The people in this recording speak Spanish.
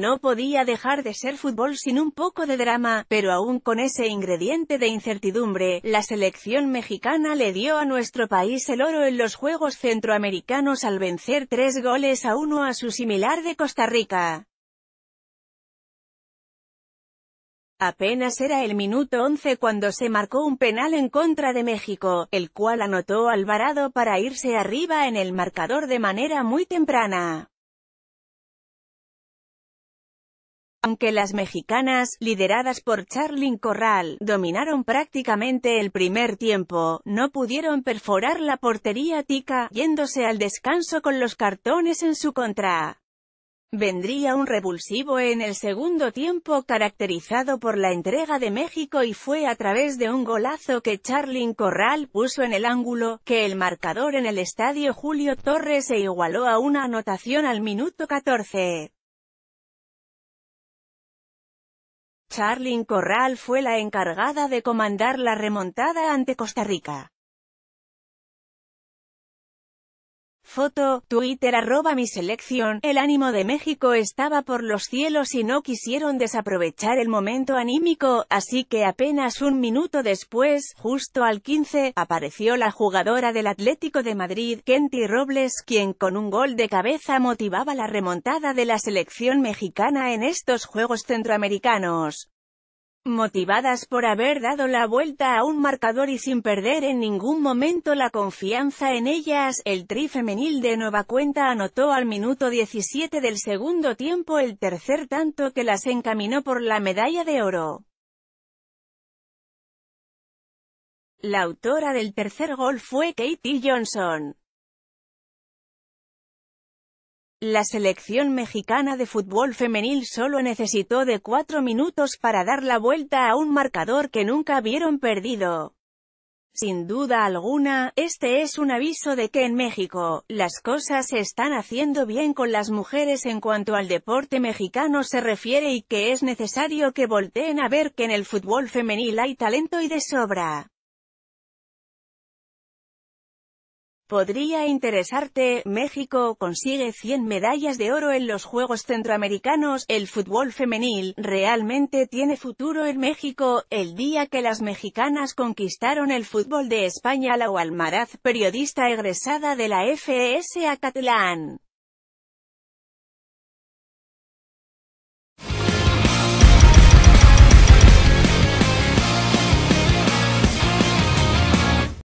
No podía dejar de ser fútbol sin un poco de drama, pero aún con ese ingrediente de incertidumbre, la selección mexicana le dio a nuestro país el oro en los Juegos Centroamericanos al vencer tres goles a uno a su similar de Costa Rica. Apenas era el minuto 11 cuando se marcó un penal en contra de México, el cual anotó Alvarado para irse arriba en el marcador de manera muy temprana. aunque las mexicanas, lideradas por Charlin Corral, dominaron prácticamente el primer tiempo, no pudieron perforar la portería tica, yéndose al descanso con los cartones en su contra. Vendría un revulsivo en el segundo tiempo caracterizado por la entrega de México y fue a través de un golazo que Charlin Corral puso en el ángulo, que el marcador en el estadio Julio Torres se igualó a una anotación al minuto 14. Charlyn Corral fue la encargada de comandar la remontada ante Costa Rica. Foto, Twitter arroba mi selección, el ánimo de México estaba por los cielos y no quisieron desaprovechar el momento anímico, así que apenas un minuto después, justo al 15, apareció la jugadora del Atlético de Madrid, Kenty Robles, quien con un gol de cabeza motivaba la remontada de la selección mexicana en estos Juegos Centroamericanos motivadas por haber dado la vuelta a un marcador y sin perder en ningún momento la confianza en ellas, el tri femenil de nueva cuenta anotó al minuto 17 del segundo tiempo el tercer tanto que las encaminó por la medalla de oro. La autora del tercer gol fue Katie Johnson. La selección mexicana de fútbol femenil solo necesitó de cuatro minutos para dar la vuelta a un marcador que nunca vieron perdido. Sin duda alguna, este es un aviso de que en México, las cosas se están haciendo bien con las mujeres en cuanto al deporte mexicano se refiere y que es necesario que volteen a ver que en el fútbol femenil hay talento y de sobra. Podría interesarte, México consigue 100 medallas de oro en los Juegos Centroamericanos, el fútbol femenil, realmente tiene futuro en México, el día que las mexicanas conquistaron el fútbol de España la Almaraz, periodista egresada de la FES Acatlán.